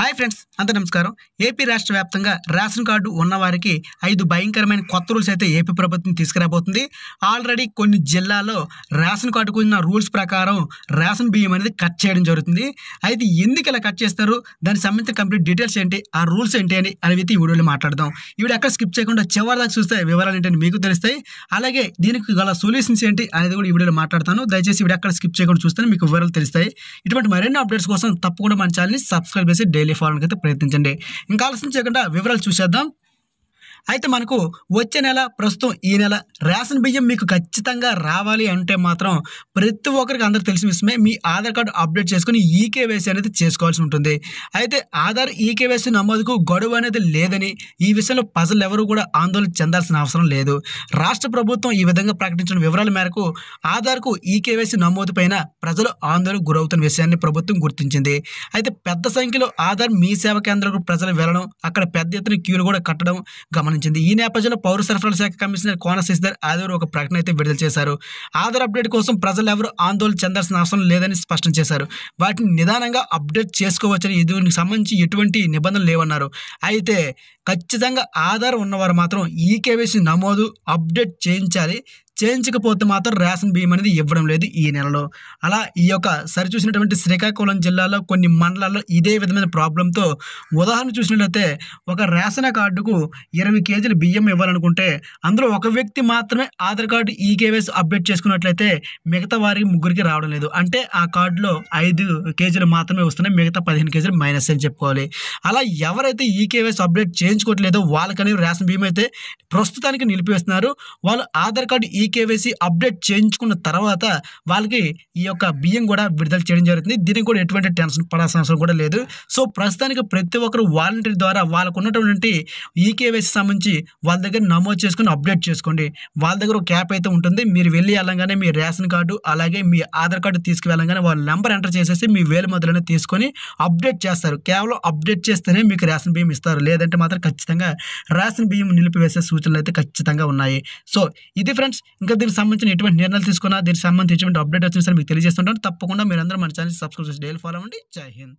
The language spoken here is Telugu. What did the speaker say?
హాయ్ ఫ్రెండ్స్ అంత నమస్కారం ఏపీ రాష్ట్ర వ్యాప్తంగా రేషన్ కార్డు ఉన్నవారికి ఐదు భయంకరమైన కొత్త రూల్స్ అయితే ఏపీ ప్రభుత్వం తీసుకురాబోతుంది ఆల్రెడీ కొన్ని జిల్లాల్లో రేషన్ కార్డుకు ఉన్న రూల్స్ ప్రకారం రేషన్ బియ్యం అనేది కట్ చేయడం జరుగుతుంది అయితే ఎందుకు ఇలా కట్ చేస్తారు దానికి సంబంధించిన కంప్లీట్ డీటెయిల్స్ ఏంటి ఆ రూల్స్ ఏంటి అని అనేది ఈ వీడియోలో మాట్లాడదాం ఈ వీడియో ఎక్కడ స్కిప్ చేయకుండా చివరి దాకా చూస్తే వివరాలు ఏంటని మీకు తెలుస్తాయి అలాగే దీనికి గల సొల్యూషన్స్ ఏంటి అనేది కూడా ఈ వీడియోలో మాట్లాడతాను దయచేసి వీడియో ఎక్కడ స్కిప్ చేయకుండా చూస్తే మీకు వివరాలు తెలుస్తాయి ఇటువంటి మరిన్ని అప్డేట్స్ కోసం తప్పకుండా మన ఛానల్ని సబ్స్క్రైబ్ చేసి డైలీ డైలీ ఫాలోకి అయితే ప్రయత్నించండి ఇంకా ఆలోచించకుండా వివరాలు చూసేద్దాం అయితే మనకు వచ్చే నెల ప్రస్తుతం ఈ నెల రేషన్ బియ్యం మీకు ఖచ్చితంగా రావాలి అంటే మాత్రం ప్రతి ఒక్కరికి అందరికి తెలిసిన విషయమే మీ ఆధార్ కార్డు అప్డేట్ చేసుకుని ఈకేవైసీ అనేది చేసుకోవాల్సి ఉంటుంది అయితే ఆధార్ ఈకేవైసీ నమోదుకు గొడవ అనేది లేదని ఈ విషయంలో ప్రజలు ఎవరు కూడా ఆందోళన చెందాల్సిన అవసరం లేదు రాష్ట్ర ప్రభుత్వం ఈ విధంగా ప్రకటించిన వివరాల మేరకు ఆధార్కు ఈకేవైసీ నమోదు పైన ప్రజలు ఆందోళన గురవుతున్న విషయాన్ని ప్రభుత్వం గుర్తించింది అయితే పెద్ద సంఖ్యలో ఆధార్ మీ సేవ కేంద్రాలకు ప్రజలు వెళ్ళడం అక్కడ పెద్ద ఎత్తున క్యూలు కూడా కట్టడం గమనించారు ఆహ్వానించింది ఈ నేపథ్యంలో పౌర సరఫరాల శాఖ కమిషనర్ కోన శశిధర్ ఆదివారం ఒక ప్రకటన అయితే విడుదల చేశారు ఆధార్ అప్డేట్ కోసం ప్రజలు ఎవరు ఆందోళన చెందాల్సిన అవసరం లేదని స్పష్టం చేశారు వాటిని నిదానంగా అప్డేట్ చేసుకోవచ్చని దీనికి సంబంధించి ఎటువంటి నిబంధనలు లేవన్నారు అయితే ఖచ్చితంగా ఆధార్ ఉన్నవారు మాత్రం ఈ కేవైసీ నమోదు అప్డేట్ చేయించాలి చేయించకపోతే మాత్రం రేషన్ బియ్యం అనేది ఇవ్వడం లేదు ఈ నెలలో అలా ఈ యొక్క సరి చూసినటువంటి శ్రీకాకుళం జిల్లాలో కొన్ని మండలాల్లో ఇదే విధమైన ప్రాబ్లంతో ఉదాహరణ చూసినట్లయితే ఒక రేషన్ కార్డుకు ఇరవై కేజీలు బియ్యం ఇవ్వాలనుకుంటే అందులో ఒక వ్యక్తి మాత్రమే Aadhaar card e KYC update చేసుకున్నట్లయితే మిగతా వారికి ముగ్గురికి రావడం లేదు అంటే ఆ కార్డులో ఐదు కేజీలు మాత్రమే వస్తున్నాయి మిగతా పదిహేను కేజీలు మైనస్ అని చెప్పుకోవాలి అలా ఎవరైతే ఈ కేవైసీ అప్డేట్ చేయించుకోవట్లేదో వాళ్ళకనేది రేషన్ బియ్యం అయితే ప్రస్తుతానికి నిలిపివేస్తున్నారు వాళ్ళు Aadhaar card e KYC update చేయించుకున్న తర్వాత వాళ్ళకి ఈ యొక్క బియ్యం కూడా విడుదల చేయడం జరుగుతుంది దీనికి కూడా ఎటువంటి టెన్షన్ పడాల్సిన అవసరం కూడా లేదు సో ప్రస్తుతానికి ప్రతి ఒక్కరు వాలంటీర్ ద్వారా వాళ్ళకు ఉన్నటువంటి ఈకేవైసీ సంబంధించి వాళ్ళ దగ్గర నమోదు చేసుకుని అప్డేట్ చేసుకోండి వాళ్ళ దగ్గర ఒక క్యాప్ అయితే ఉంటుంది మీరు వెళ్ళి వెళ్ళంగానే మీ రేషన్ కార్డు అలాగే మీ ఆధార్ కార్డు తీసుకువెళ్ళంగానే వాళ్ళ నెంబర్ ఎంటర్ చేసేసి మీ వేలు మొదలైన తీసుకొని అప్డేట్ చేస్తారు కేవలం అప్డేట్ చేస్తేనే మీకు రేషన్ బియ్యం ఇస్తారు లేదంటే మాత్రం ఖచ్చితంగా రేషన్ బియ్యం నిలిపివేసే సూచనలు అయితే ఖచ్చితంగా ఉన్నాయి సో ఇది ఫ్రెండ్స్ ఇంకా దీనికి సంబంధించిన ఎటువంటి నిర్ణయాలు తీసుకున్నా దీనికి సంబంధించి అప్డేట్ వచ్చినా సార్ మీకు తెలియజేస్తుంటాను తప్పకుండా మీరందరూ మన ఛానల్ సబ్స్క్రైబ్ చేసి డైలీ ఫాలో అండి జై హింద్